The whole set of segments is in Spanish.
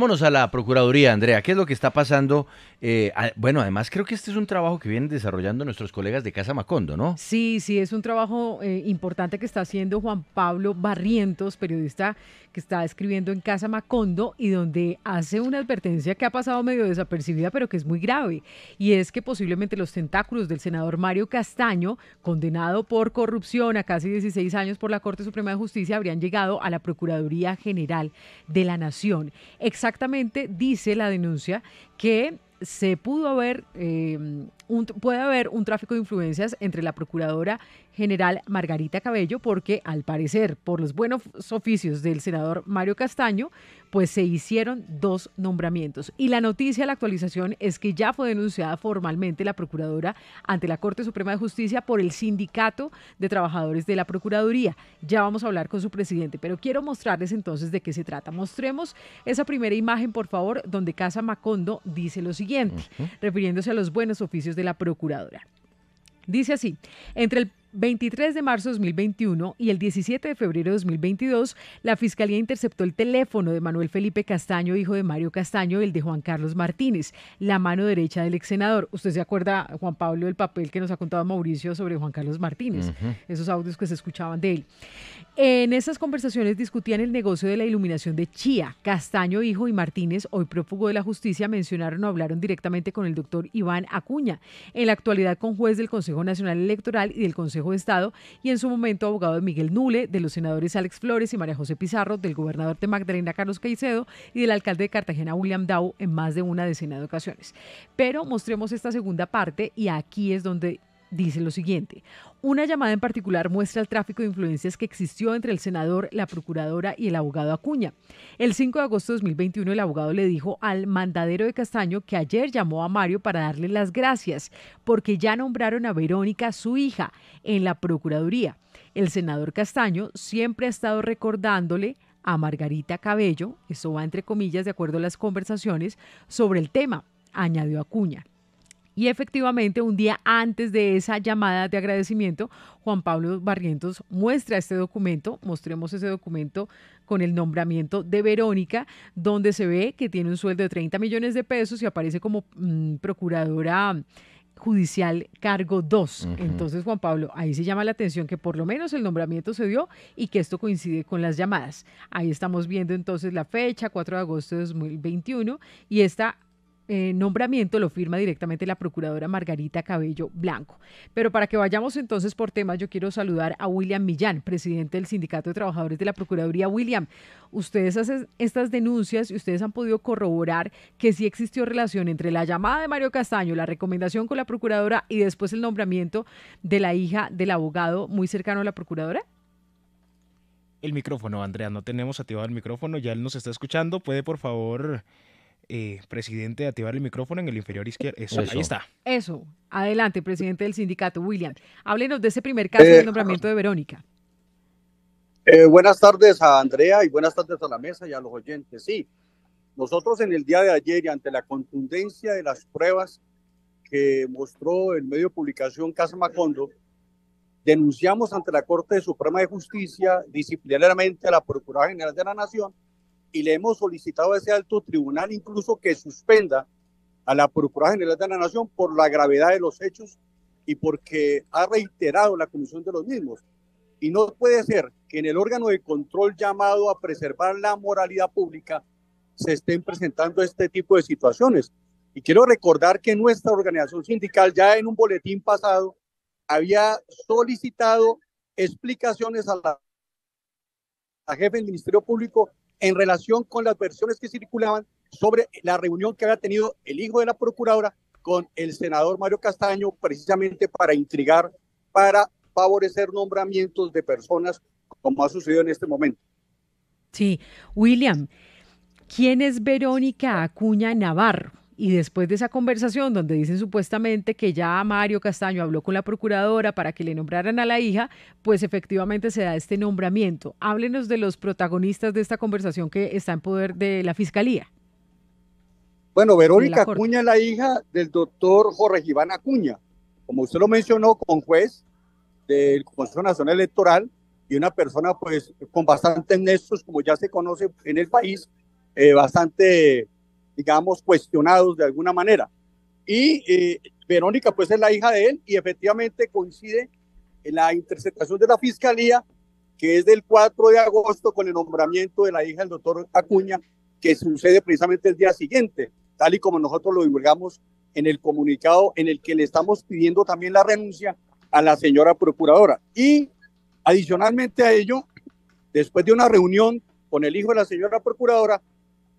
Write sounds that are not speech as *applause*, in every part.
Vámonos a la Procuraduría, Andrea. ¿Qué es lo que está pasando? Eh, bueno, además creo que este es un trabajo que vienen desarrollando nuestros colegas de Casa Macondo, ¿no? Sí, sí, es un trabajo eh, importante que está haciendo Juan Pablo Barrientos, periodista que está escribiendo en Casa Macondo y donde hace una advertencia que ha pasado medio desapercibida, pero que es muy grave. Y es que posiblemente los tentáculos del senador Mario Castaño, condenado por corrupción a casi 16 años por la Corte Suprema de Justicia, habrían llegado a la Procuraduría General de la Nación. Exactamente exactamente dice la denuncia que se pudo haber, eh, puede haber un tráfico de influencias entre la procuradora general Margarita Cabello, porque al parecer, por los buenos oficios del senador Mario Castaño, pues se hicieron dos nombramientos. Y la noticia, la actualización, es que ya fue denunciada formalmente la Procuradora ante la Corte Suprema de Justicia por el Sindicato de Trabajadores de la Procuraduría. Ya vamos a hablar con su presidente, pero quiero mostrarles entonces de qué se trata. Mostremos esa primera imagen, por favor, donde Casa Macondo dice lo siguiente, refiriéndose a los buenos oficios de la Procuradora. Dice así, entre el 23 de marzo de 2021 y el 17 de febrero de 2022, la Fiscalía interceptó el teléfono de Manuel Felipe Castaño, hijo de Mario Castaño, y el de Juan Carlos Martínez, la mano derecha del ex senador. Usted se acuerda, Juan Pablo, del papel que nos ha contado Mauricio sobre Juan Carlos Martínez, esos audios que se escuchaban de él. En esas conversaciones discutían el negocio de la iluminación de Chía. Castaño, hijo, y Martínez, hoy prófugo de la justicia, mencionaron o hablaron directamente con el doctor Iván Acuña, en la actualidad con juez del Consejo Nacional Electoral y del Consejo de Estado y en su momento abogado de Miguel Nule, de los senadores Alex Flores y María José Pizarro, del gobernador de Magdalena Carlos Caicedo y del alcalde de Cartagena William Dow en más de una decena de ocasiones. Pero mostremos esta segunda parte y aquí es donde dice lo siguiente. Una llamada en particular muestra el tráfico de influencias que existió entre el senador, la procuradora y el abogado Acuña. El 5 de agosto de 2021 el abogado le dijo al mandadero de Castaño que ayer llamó a Mario para darle las gracias porque ya nombraron a Verónica, su hija, en la Procuraduría. El senador Castaño siempre ha estado recordándole a Margarita Cabello, eso va entre comillas de acuerdo a las conversaciones, sobre el tema, añadió Acuña. Y efectivamente, un día antes de esa llamada de agradecimiento, Juan Pablo Barrientos muestra este documento, mostremos ese documento con el nombramiento de Verónica, donde se ve que tiene un sueldo de 30 millones de pesos y aparece como mm, procuradora judicial cargo 2. Entonces, Juan Pablo, ahí se llama la atención que por lo menos el nombramiento se dio y que esto coincide con las llamadas. Ahí estamos viendo entonces la fecha, 4 de agosto de 2021, y esta eh, nombramiento lo firma directamente la procuradora Margarita Cabello Blanco. Pero para que vayamos entonces por temas, yo quiero saludar a William Millán, presidente del Sindicato de Trabajadores de la Procuraduría. William, ustedes hacen estas denuncias y ustedes han podido corroborar que sí existió relación entre la llamada de Mario Castaño, la recomendación con la procuradora y después el nombramiento de la hija del abogado muy cercano a la procuradora. El micrófono, Andrea, no tenemos activado el micrófono, ya él nos está escuchando. ¿Puede por favor eh, presidente, activar el micrófono en el inferior izquierdo. Eso, ahí está. Eso. Adelante, presidente del sindicato, William. Háblenos de ese primer caso del eh, nombramiento de Verónica. Eh, buenas tardes a Andrea y buenas tardes a la mesa y a los oyentes. Sí, nosotros en el día de ayer y ante la contundencia de las pruebas que mostró el medio de publicación Casa Macondo, denunciamos ante la Corte Suprema de Justicia disciplinariamente a la Procuraduría General de la Nación y le hemos solicitado a ese alto tribunal incluso que suspenda a la Procuraduría General de la Nación por la gravedad de los hechos y porque ha reiterado la comisión de los mismos. Y no puede ser que en el órgano de control llamado a preservar la moralidad pública se estén presentando este tipo de situaciones. Y quiero recordar que nuestra organización sindical ya en un boletín pasado había solicitado explicaciones a la, a jefe del Ministerio Público en relación con las versiones que circulaban sobre la reunión que había tenido el hijo de la procuradora con el senador Mario Castaño, precisamente para intrigar, para favorecer nombramientos de personas, como ha sucedido en este momento. Sí, William, ¿quién es Verónica Acuña Navarro? Y después de esa conversación donde dicen supuestamente que ya Mario Castaño habló con la procuradora para que le nombraran a la hija, pues efectivamente se da este nombramiento. Háblenos de los protagonistas de esta conversación que está en poder de la Fiscalía. Bueno, Verónica Acuña la hija del doctor Jorge Iván Acuña, como usted lo mencionó, con juez del Consejo Nacional Electoral y una persona pues con bastantes nexos, como ya se conoce en el país, eh, bastante digamos, cuestionados de alguna manera. Y eh, Verónica, pues, es la hija de él y efectivamente coincide en la interceptación de la fiscalía, que es del 4 de agosto, con el nombramiento de la hija del doctor Acuña, que sucede precisamente el día siguiente, tal y como nosotros lo divulgamos en el comunicado en el que le estamos pidiendo también la renuncia a la señora procuradora. Y adicionalmente a ello, después de una reunión con el hijo de la señora procuradora,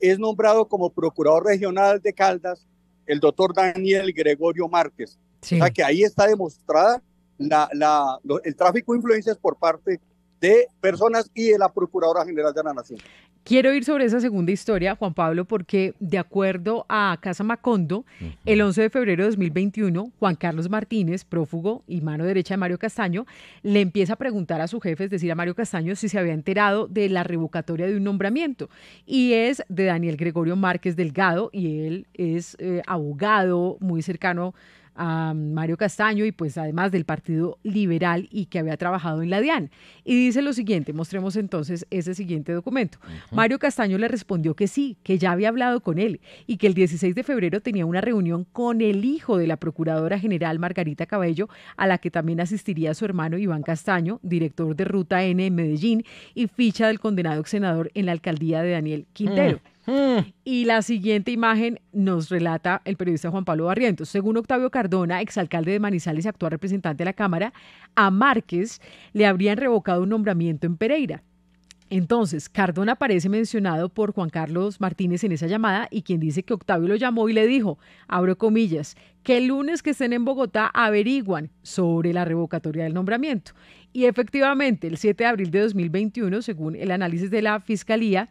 es nombrado como procurador regional de Caldas el doctor Daniel Gregorio Márquez. O sea que ahí está demostrada la, el tráfico de influencias por parte de personas y de la Procuradora General de la Nación. Quiero ir sobre esa segunda historia, Juan Pablo, porque de acuerdo a Casa Macondo, el 11 de febrero de 2021, Juan Carlos Martínez, prófugo y mano derecha de Mario Castaño, le empieza a preguntar a su jefe, es decir, a Mario Castaño, si se había enterado de la revocatoria de un nombramiento. Y es de Daniel Gregorio Márquez Delgado, y él es eh, abogado muy cercano a Mario Castaño y pues además del Partido Liberal y que había trabajado en la DIAN. Y dice lo siguiente, mostremos entonces ese siguiente documento. Mario Castaño le respondió que sí, que ya había hablado con él y que el 16 de febrero tenía una reunión con el hijo de la Procuradora General Margarita Cabello, a la que también asistiría su hermano Iván Castaño, director de Ruta N en Medellín y ficha del condenado senador en la alcaldía de Daniel Quintero. Mm. Mm. Y la siguiente imagen nos relata el periodista Juan Pablo Barrientos. Según Octavio Cardona, exalcalde de Manizales y actual representante de la Cámara, a Márquez le habrían revocado un nombramiento en Pereira. Entonces, Cardona aparece mencionado por Juan Carlos Martínez en esa llamada y quien dice que Octavio lo llamó y le dijo, abro comillas, que el lunes que estén en Bogotá averiguan sobre la revocatoria del nombramiento. Y efectivamente, el 7 de abril de 2021, según el análisis de la Fiscalía,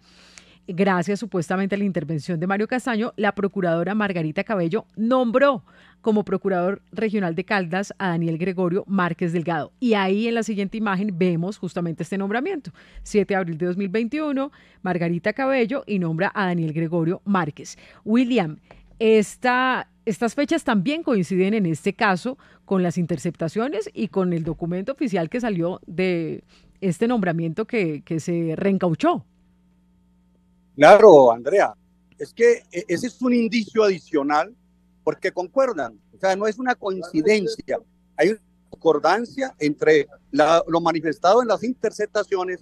gracias supuestamente a la intervención de Mario Castaño, la procuradora Margarita Cabello nombró como procurador regional de Caldas a Daniel Gregorio Márquez Delgado. Y ahí en la siguiente imagen vemos justamente este nombramiento. 7 de abril de 2021, Margarita Cabello y nombra a Daniel Gregorio Márquez. William, estas fechas también coinciden en este caso con las interceptaciones y con el documento oficial que salió de este nombramiento que, que se reencauchó. Claro, Andrea. Es que e-, ese es un indicio adicional porque concuerdan. O sea, no es una coincidencia. Hay una concordancia entre la, lo manifestado en las interceptaciones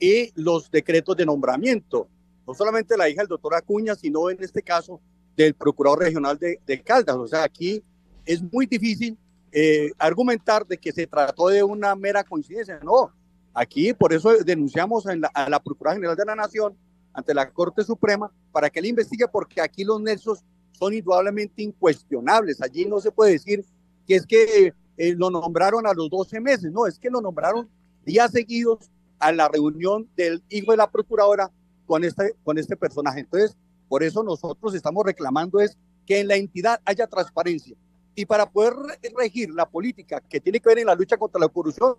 y los decretos de nombramiento. No solamente la hija del doctor Acuña, sino en este caso del procurador regional de, Caldas. O sea, aquí es muy difícil eh, argumentar de que se trató de una mera coincidencia. No, aquí por eso denunciamos a la Procuraduría General de la Nación ante la Corte Suprema para que él investigue, porque aquí los nexos son indudablemente incuestionables. Allí no se puede decir que es que eh, lo nombraron a los 12 meses, no, es que lo nombraron días seguidos a la reunión del hijo de la procuradora con este, con este personaje. Entonces, por eso nosotros estamos reclamando es que en la entidad haya transparencia. Y para poder regir la política que tiene que ver en la lucha contra la corrupción,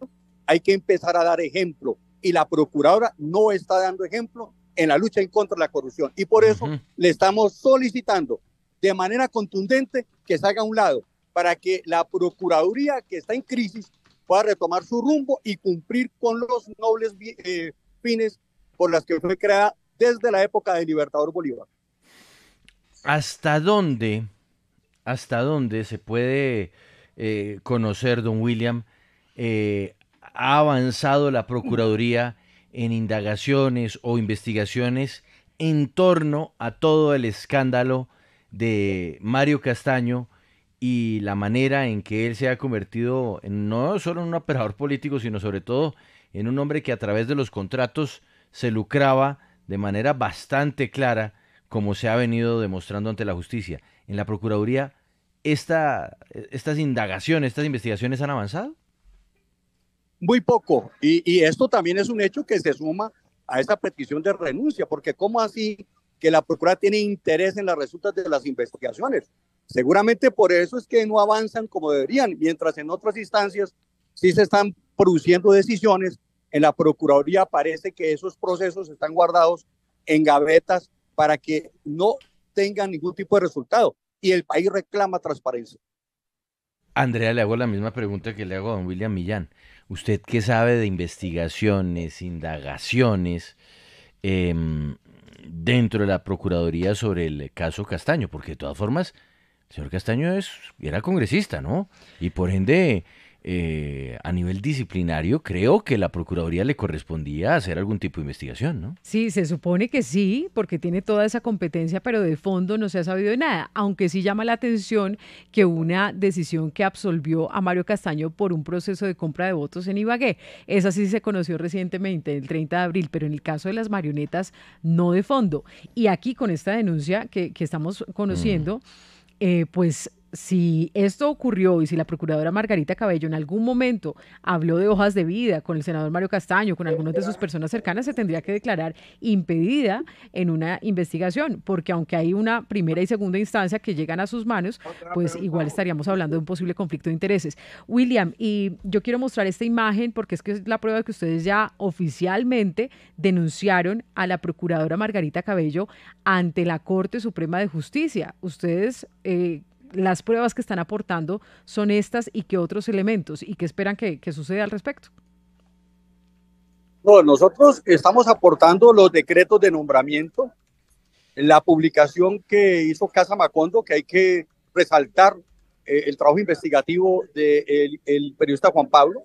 hay que empezar a dar ejemplo. Y la procuradora no está dando ejemplo en la lucha en contra de la corrupción. Y por eso le estamos solicitando de manera contundente que salga a un lado para que la Procuraduría, que está en crisis, pueda retomar su rumbo y cumplir con los nobles eh, fines por las que fue creada desde la época del Libertador Bolívar. ¿Hasta dónde, hasta dónde se puede eh, conocer, don William, eh, ha avanzado la Procuraduría en indagaciones o investigaciones en torno a todo el escándalo de Mario Castaño y la manera en que él se ha convertido no solo en un operador político, sino sobre todo en un hombre que a través de los contratos se lucraba de manera bastante clara, como se ha venido demostrando ante la justicia. En la Procuraduría, esta, estas indagaciones, estas investigaciones han avanzado muy poco. Y, esto también es un hecho que se suma a esa petición de renuncia, porque ¿cómo así que la Procuraduría tiene interés en las resultados de las investigaciones? Seguramente por eso es que no avanzan como deberían, mientras en otras instancias sí se están produciendo decisiones. En la Procuraduría parece que esos procesos están guardados en gavetas para que no tengan ningún tipo de resultado. Y el país reclama transparencia. Andrea, le hago la misma pregunta que le hago a don William Millán. Usted qué sabe de investigaciones, indagaciones em, dentro de la Procuraduría sobre el caso Castaño, porque de todas formas, el señor Castaño es, era congresista, ¿no? Y por ende eh, a nivel disciplinario, creo que la Procuraduría le correspondía hacer algún tipo de investigación, ¿no? Sí, se supone que sí, porque tiene toda esa competencia, pero de fondo no se ha sabido de nada, aunque sí llama la atención que una decisión que absolvió a Mario Castaño por un proceso de compra de votos en Ibagué, esa sí se conoció recientemente, el 30 de abril, pero en el caso de las marionetas, no de fondo. Y aquí con esta denuncia que, estamos conociendo, mm. eh, pues si esto ocurrió y si la procuradora Margarita Cabello en algún momento habló de hojas de vida con el senador Mario Castaño, con algunas de sus personas cercanas, se tendría que declarar impedida en una investigación, porque aunque hay una primera y segunda instancia que llegan a sus manos, pues igual estaríamos hablando de un posible conflicto de intereses. William, y yo quiero mostrar esta imagen porque es que es la prueba de que ustedes ya oficialmente denunciaron a la procuradora Margarita Cabello ante la Corte Suprema de Justicia. Ustedes eh, las pruebas que están aportando son estas y qué otros elementos y qué esperan que, que suceda al respecto. No, nosotros estamos aportando los decretos de nombramiento, la publicación que hizo Casa Macondo, que hay que resaltar eh, el trabajo investigativo del el periodista Juan Pablo,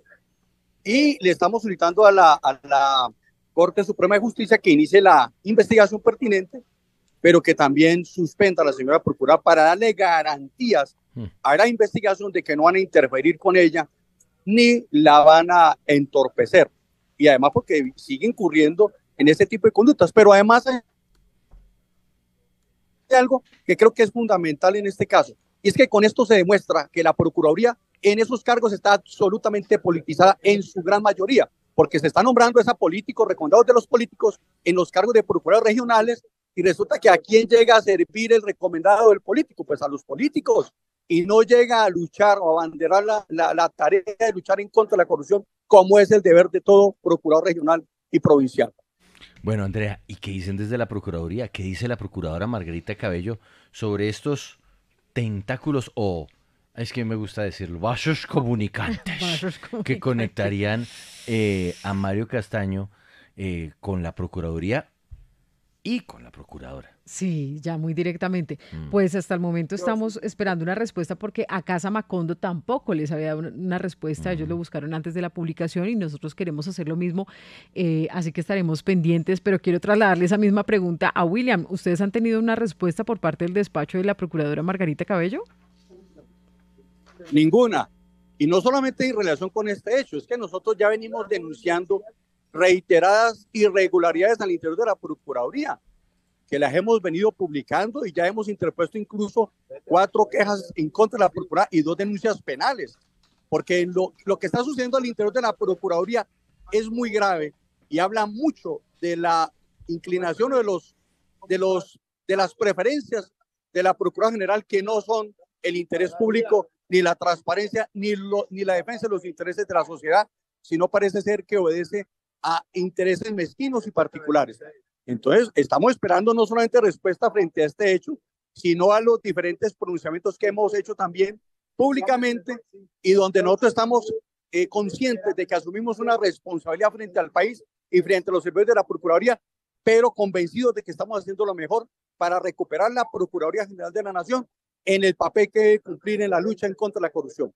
y le estamos solicitando a la, a la Corte Suprema de Justicia que inicie la investigación pertinente pero que también suspenda a la señora procuradora para darle garantías hmm. a la investigación de que no van a interferir con ella ni la van a entorpecer. Y además porque sigue incurriendo en este tipo de conductas, pero además hay algo que creo que es fundamental en este caso, y es que con esto se demuestra que la Procuraduría en esos cargos está absolutamente politizada en su gran mayoría, porque se está nombrando a políticos, recomendados de los políticos, en los cargos de procuradores regionales y resulta que a quién llega a servir el recomendado del político, pues a los políticos. Y no llega a luchar o a abanderar la, tarea de luchar en contra de la corrupción, como es el deber de todo procurador regional y provincial. Bueno, Andrea, ¿y qué dicen desde la Procuraduría? ¿Qué dice la Procuradora Margarita Cabello sobre estos tentáculos o, es que me gusta decirlo, vasos comunicantes, *laughs* que conectarían eh, a Mario Castaño eh, con la Procuraduría y con la procuradora. Sí, ya muy directamente. Mm. Pues hasta el momento estamos esperando una respuesta porque a Casa Macondo tampoco les había dado una respuesta. Ellos lo buscaron antes de la publicación y nosotros queremos hacer lo mismo. Eh, así que estaremos pendientes, pero quiero trasladarle esa misma pregunta a William. ¿Ustedes han tenido una respuesta por parte del despacho de la procuradora Margarita Cabello? Ninguna. Y no solamente en relación con este hecho, es que nosotros ya venimos denunciando reiteradas irregularidades al interior de la Procuraduría, que las hemos venido publicando y ya hemos interpuesto incluso cuatro quejas en contra de la Procuraduría y dos denuncias penales, porque lo, lo que está sucediendo al interior de la Procuraduría es muy grave y habla mucho de la inclinación o de los de los de las preferencias de la Procuraduría General que no son el interés público ni la transparencia ni lo, ni la defensa de los intereses de la sociedad, sino parece ser que obedece a intereses mezquinos y particulares. Entonces, estamos esperando no solamente respuesta frente a este hecho, sino a los diferentes pronunciamientos que hemos hecho también públicamente y donde nosotros estamos eh, conscientes de que asumimos una responsabilidad frente al país y frente a los servidores de la Procuraduría, pero convencidos de que estamos haciendo lo mejor para recuperar la Procuraduría General de la Nación en el papel que debe cumplir en la lucha en contra de la corrupción.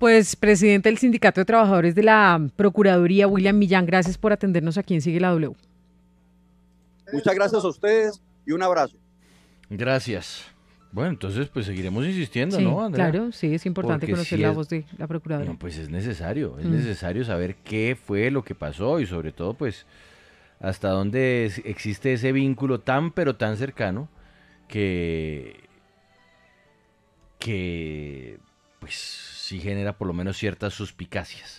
Pues, presidente del Sindicato de Trabajadores de la Procuraduría, William Millán, gracias por atendernos aquí en Sigue la W. Muchas gracias a ustedes y un abrazo. Gracias. Bueno, entonces pues seguiremos insistiendo, ¿no? Andrea? Claro, sí, es importante conocer la voz de la Procuraduría Bueno, pues es necesario, es mm. necesario saber qué fue lo que pasó y sobre todo pues hasta dónde existe ese vínculo tan pero tan cercano que que pues sí genera por lo menos ciertas suspicacias.